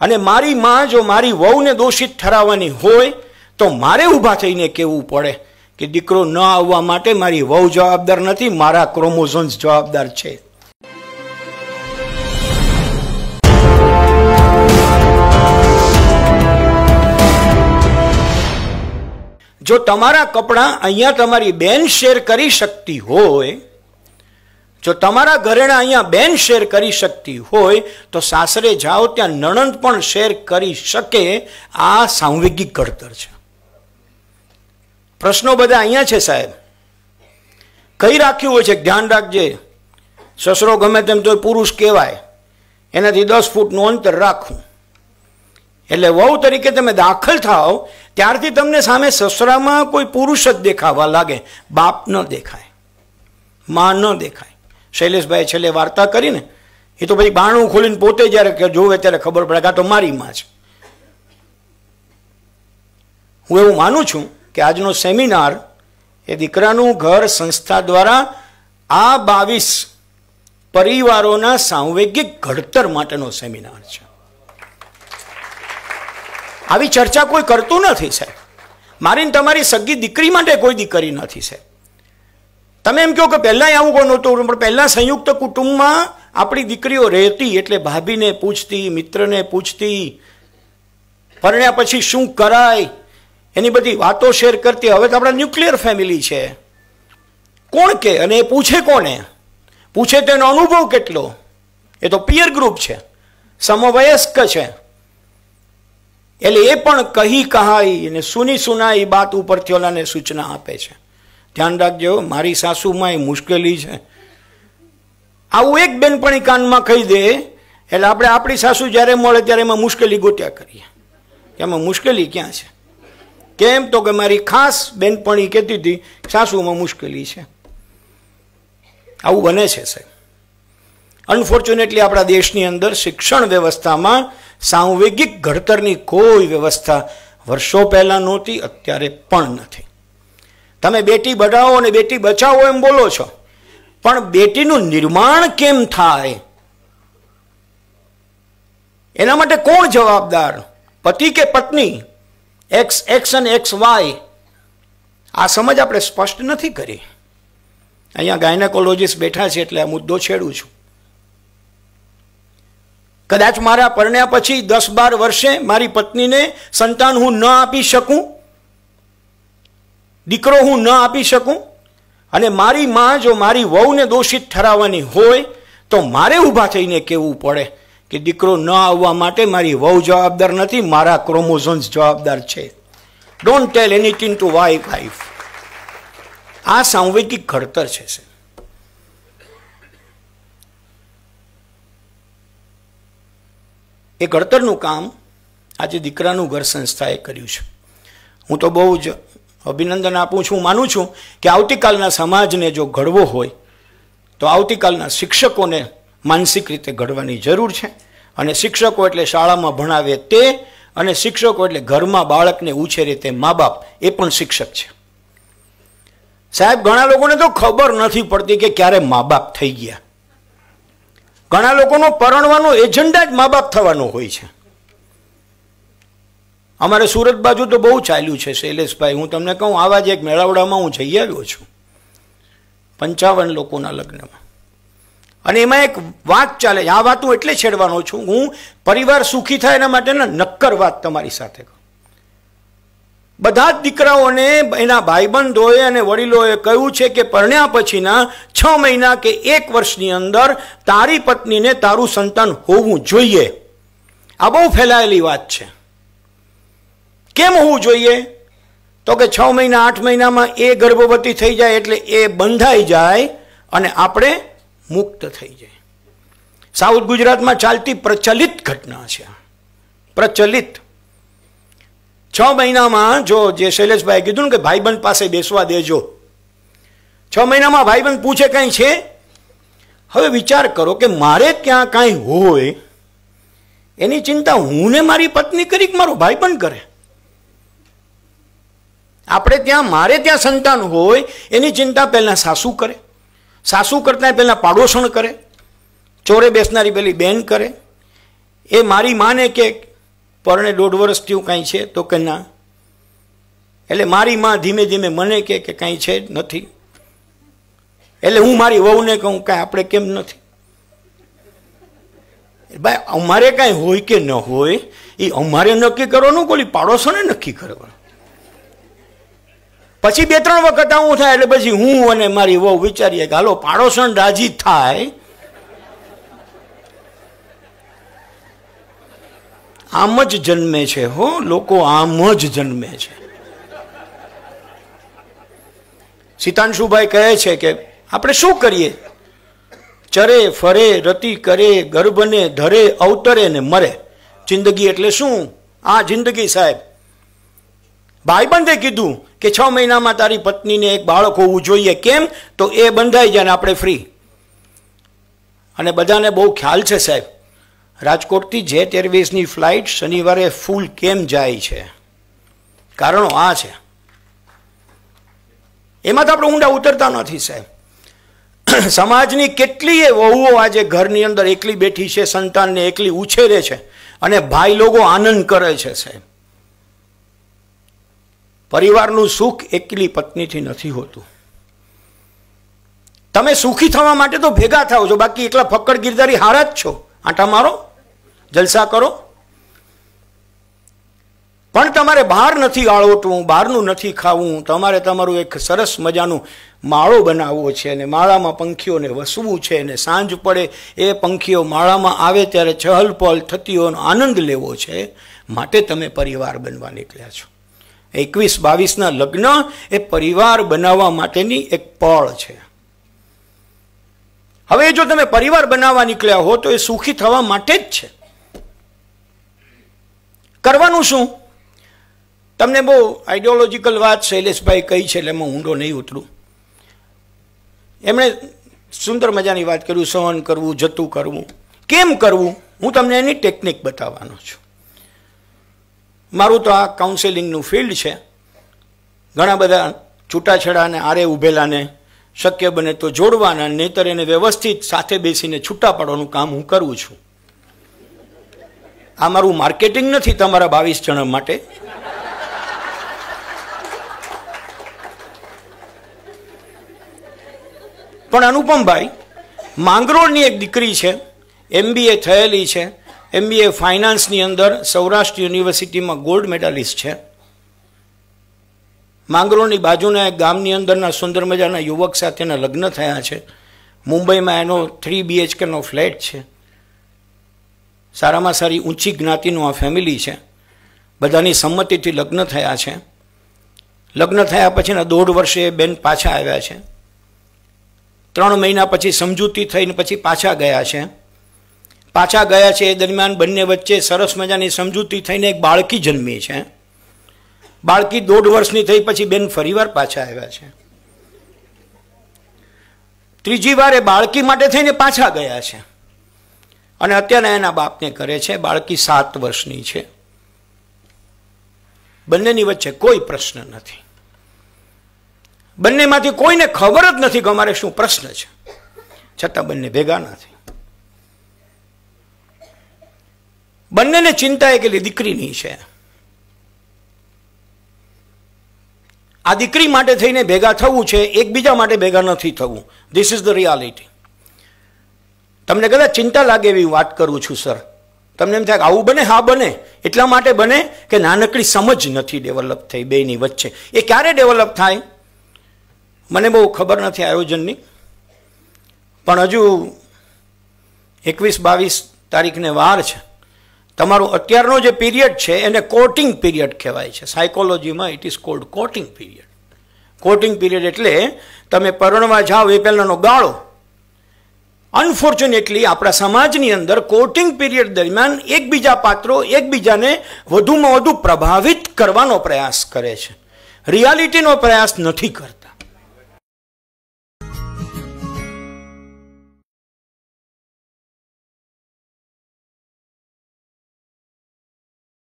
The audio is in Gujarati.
અને મારી માં જો મારી વહુને દોષિત ઠરાવવાની હોય તો મારે ઊભા થઈને કહેવું પડે કે દીકરો ન આવવા માટે મારી વહુ જવાબદાર નથી મારા ક્રોમોઝોન્સ જવાબદાર છે જો તમારા કપડાં અહીંયા તમારી બેન શેર કરી શકતી હોય જો તમારા ઘરેણા અહીંયા બેન શેર કરી શકતી હોય તો સાસરે જાઓ ત્યાં નણંદ પણ શેર કરી શકે આ સાંવેગિક ઘડતર છે પ્રશ્નો બધા અહીંયા છે સાહેબ કઈ રાખ્યું હોય છે ધ્યાન રાખજે સસરો ગમે તેમ તો પુરુષ કહેવાય એનાથી દસ ફૂટનું અંતર રાખવું એટલે વહુ તરીકે તમે દાખલ થાઓ ત્યારથી તમને સામે સસરામાં કોઈ પુરુષ જ દેખાવા લાગે બાપ ન દેખાય માં ન દેખાય શૈલેષભાઈ છેલ્લે વાર્તા કરીને એ તો પછી બાણું ખોલીને પોતે જ્યારે જોવે ત્યારે ખબર પડે કાં તો મારીમાં માં છે હું એવું માનું છું કે આજનો સેમિનાર એ દીકરાનું ઘર સંસ્થા દ્વારા આ બાવીસ પરિવારોના સાંવેગિક ઘડતર માટેનો સેમિનાર છે આવી ચર્ચા કોઈ કરતું નથી સાહેબ મારીને તમારી સગી દીકરી માટે કોઈ દીકરી નથી સાહેબ તમે એમ કહો કે પહેલાંય આવું કોણ નહોતું પણ પહેલાં સંયુક્ત કુટુંબમાં આપણી દીકરીઓ રહેતી એટલે ભાભીને પૂછતી મિત્રને પૂછતી પરણ્યા પછી શું કરાય એની બધી વાતો શેર કરતી હવે તો આપણા ન્યુક્લિયર ફેમિલી છે કોણ કે અને એ પૂછે કોને પૂછે તો એનો અનુભવ કેટલો એ તો પિયર ગ્રુપ છે સમવયસ્ક છે એટલે એ પણ કહી કહાઈ અને સુની સુનાઈ બાત ઉપરથી ઓલાને સૂચના આપે છે ધ્યાન રાખજો મારી સાસુમાં એ મુશ્કેલી છે આવું એક બેનપણી કાનમાં કહી દે એટલે આપણે આપણી સાસુ જ્યારે મળે ત્યારે એમાં મુશ્કેલી ગોત્યા કરીએ એમાં મુશ્કેલી ક્યાં છે કેમ તો કે મારી ખાસ બેનપણી કહેતી હતી સાસુમાં મુશ્કેલી છે આવું બને છે સાહેબ અનફોર્ચ્યુનેટલી આપણા દેશની અંદર શિક્ષણ વ્યવસ્થામાં સાંવેગિક ઘડતરની કોઈ વ્યવસ્થા વર્ષો પહેલાં નહોતી અત્યારે પણ નથી તમે બેટી બઢાવો અને બેટી બચાવો એમ બોલો છો પણ બેટીનું નિર્માણ કેમ થાય એના માટે કોણ જવાબદાર પતિ કે પત્ની એક્સ એક્સ અને એક્સ વાય આ સમજ આપણે સ્પષ્ટ નથી કરી અહીંયા ગાયનેકોલોજીસ્ટ બેઠા છે એટલે આ મુદ્દો છેડું છું કદાચ મારા પરણ્યા પછી દસ બાર વર્ષે મારી પત્નીને સંતાન હું ન આપી શકું દીકરો હું ન આપી શકું અને મારી માં જો મારી વહુને દોષિત ઠરાવવાની હોય તો મારે ઊભા થઈને કહેવું પડે કે દીકરો ન આવવા માટે મારી વહુ જવાબદાર નથી મારા ક્રોમોઝોન્સ જવાબદાર છે don't tell anything to wife wife આ સાંવેગિક ઘડતર છે એ ઘડતરનું કામ આજે દીકરાનું ઘર સંસ્થાએ કર્યું છે હું તો બહુ જ અભિનંદન આપું છું માનું છું કે આવતીકાલના સમાજને જો ઘડવો હોય તો આવતીકાલના શિક્ષકોને માનસિક રીતે ઘડવાની જરૂર છે અને શિક્ષકો એટલે શાળામાં ભણાવે તે અને શિક્ષકો એટલે ઘરમાં બાળકને ઉછેરે તે મા બાપ એ પણ શિક્ષક છે સાહેબ ઘણા લોકોને તો ખબર નથી પડતી કે ક્યારે મા બાપ થઈ ગયા ઘણા લોકોનો પરણવાનો એજન્ડા જ મા બાપ થવાનો હોય છે અમારે સુરત બાજુ તો બહુ ચાલ્યું છે શૈલેષભાઈ હું તમને કહું આવા જ એક મેળાવડામાં હું જઈ આવ્યો છું પંચાવન લોકોના લગ્નમાં અને એમાં એક વાત ચાલે આ વાત હું એટલે છેડવાનો છું હું પરિવાર સુખી થાય એના માટેના નક્કર વાત તમારી સાથે કહું બધા જ દીકરાઓને એના ભાઈબંધોએ અને વડીલોએ કહ્યું છે કે પરણ્યા પછીના છ મહિના કે એક વર્ષની અંદર તારી પત્નીને તારું સંતાન હોવું જોઈએ આ બહુ ફેલાયેલી વાત છે કેમ હોવું જોઈએ તો કે છ મહિના આઠ મહિનામાં એ ગર્ભવતી થઈ જાય એટલે એ બંધાઈ જાય અને આપણે મુક્ત થઈ જાય સાઉથ ગુજરાતમાં ચાલતી પ્રચલિત ઘટના છે પ્રચલિત છ મહિનામાં જો જે શૈલેષભાઈ કીધું ને કે ભાઈબંધ પાસે બેસવા દેજો છ મહિનામાં ભાઈબંધ પૂછે કાંઈ છે હવે વિચાર કરો કે મારે ત્યાં કાંઈ હોય એની ચિંતા હું ને મારી પત્ની કરી કે મારો ભાઈ પણ કરે આપણે ત્યાં મારે ત્યાં સંતાન હોય એની ચિંતા પહેલાં સાસુ કરે સાસુ કરતાં પહેલાં પાડોશણ કરે ચોરે બેસનારી પેલી બેન કરે એ મારી માને કે પરણે દોઢ વર્ષ થયું કાંઈ છે તો કે ના એટલે મારી માં ધીમે ધીમે મને કે કે કાંઈ છે નથી એટલે હું મારી વહુને કહું કાંઈ આપણે કેમ નથી ભાઈ અમારે કાંઈ હોય કે ન હોય એ અમારે નક્કી કરવાનું કોઈ પાડોશોને નક્કી કરવાનું પછી બે ત્રણ વખત આવું થાય એટલે પછી હું અને મારી વહુ વિચારીએ કે હાલો પાડોશણ રાજી થાય આમ જ જન્મે છે હો લોકો આમ જ જન્મે છે સીતાંશુભાઈ કહે છે કે આપણે શું કરીએ ચરે ફરે રતિ કરે ગર્ભને ધરે અવતરે ને મરે જિંદગી એટલે શું આ જિંદગી સાહેબ ભાઈબંધે કીધું કે છ મહિનામાં તારી પત્નીને એક બાળક હોવું જોઈએ કેમ તો એ બંધાઈ જાય ને આપણે ફ્રી અને બધાને બહુ ખ્યાલ છે સાહેબ રાજકોટથી જેટ એરવેઝની ફ્લાઇટ શનિવારે ફૂલ કેમ જાય છે કારણો આ છે એમાં તો આપણે ઊંડા ઉતરતા નથી સાહેબ સમાજની કેટલીય વહુઓ આજે ઘરની અંદર એકલી બેઠી છે સંતાનને એકલી ઉછેરે છે અને ભાઈ લોકો આનંદ કરે છે સાહેબ પરિવારનું સુખ એકલી પત્નીથી નથી હોતું તમે સુખી થવા માટે તો ભેગા થાવ છો બાકી એકલા ફક્કડ ગિરદારી હારા જ છો આંટા મારો જલસા કરો પણ તમારે બહાર નથી આળોટવું બહારનું નથી ખાવું તમારે તમારું એક સરસ મજાનું માળો બનાવવો છે અને માળામાં પંખીઓને વસવું છે અને સાંજ પડે એ પંખીઓ માળામાં આવે ત્યારે ચહલ પહલ થતીઓનો આનંદ લેવો છે માટે તમે પરિવાર બનવા નીકળ્યા છો એકવીસ બાવીસના લગ્ન એ પરિવાર બનાવવા માટેની એક પળ છે હવે જો તમે પરિવાર બનાવવા નીકળ્યા હો તો એ સુખી થવા માટે જ છે કરવાનું શું તમને બહુ આઈડિયોલોજીકલ વાત શૈલેષભાઈ કહી છે એટલે એમાં ઊંડો નહીં ઉતરું એમણે સુંદર મજાની વાત કર્યું સહન કરવું જતું કરવું કેમ કરવું હું તમને એની ટેકનિક બતાવવાનો છું મારું તો આ કાઉન્સેલિંગનું ફિલ્ડ છે ઘણા બધા છૂટાછેડાને આરે ઊભેલાને શક્ય બને તો જોડવાના નહીતર એને વ્યવસ્થિત સાથે બેસીને છૂટા પાડવાનું કામ હું કરું છું આ મારું માર્કેટિંગ નથી તમારા બાવીસ જણા માટે પણ અનુપમભાઈ માંગરોળની એક દીકરી છે એમબીએ થયેલી છે એમબીએ ફાઇનાન્સની અંદર સૌરાષ્ટ્ર યુનિવર્સિટીમાં ગોલ્ડ મેડાલિસ્ટ છે માંગરોળની બાજુના એક ગામની અંદરના સુંદર મજાના યુવક સાથેના લગ્ન થયા છે મુંબઈમાં એનો થ્રી બીએચકેનો ફ્લેટ છે સારામાં સારી ઊંચી જ્ઞાતિનું આ ફેમિલી છે બધાની સંમતિથી લગ્ન થયા છે લગ્ન થયા પછીના દોઢ વર્ષે બેન પાછા આવ્યા છે ત્રણ મહિના પછી સમજૂતી થઈને પછી પાછા ગયા છે પાછા ગયા છે એ દરમિયાન બંને વચ્ચે સરસ મજાની સમજૂતી થઈને એક બાળકી જન્મી છે બાળકી દોઢ વર્ષની થઈ પછી બેન ફરીવાર પાછા આવ્યા છે ત્રીજી વાર એ બાળકી માટે થઈને પાછા ગયા છે અને અત્યારે એના બાપને કરે છે બાળકી સાત વર્ષની છે બંનેની વચ્ચે કોઈ પ્રશ્ન નથી બંનેમાંથી કોઈને ખબર જ નથી કે અમારે શું પ્રશ્ન છે છતાં બંને ભેગા નથી બંનેને ચિંતા એ કે દીકરીની છે આ દીકરી માટે થઈને ભેગા થવું છે એકબીજા માટે ભેગા નથી થવું ધીસ ઇઝ ધ રિયાલિટી તમને કદાચ ચિંતા લાગે એવી વાત કરું છું સર તમને એમ થાય કે આવું બને હા બને એટલા માટે બને કે નાનકડી સમજ નથી ડેવલપ થઈ બેની વચ્ચે એ ક્યારે ડેવલપ થાય મને બહુ ખબર નથી આયોજનની પણ હજુ એકવીસ બાવીસ તારીખને વાર છે તમારો અત્યારનો જે પીરિયડ છે એને કોટિંગ પીરિયડ કહેવાય છે સાયકોલોજીમાં it is called courting period courting period એટલે તમે પરણવા જાઓ એ પહેલાંનો ગાળો અનફોર્ચ્યુનેટલી આપણા સમાજની અંદર કોટિંગ પીરિયડ દરમિયાન એકબીજા પાત્રો એકબીજાને વધુમાં વધુ પ્રભાવિત કરવાનો પ્રયાસ કરે છે રિયાલિટીનો પ્રયાસ નથી કરતા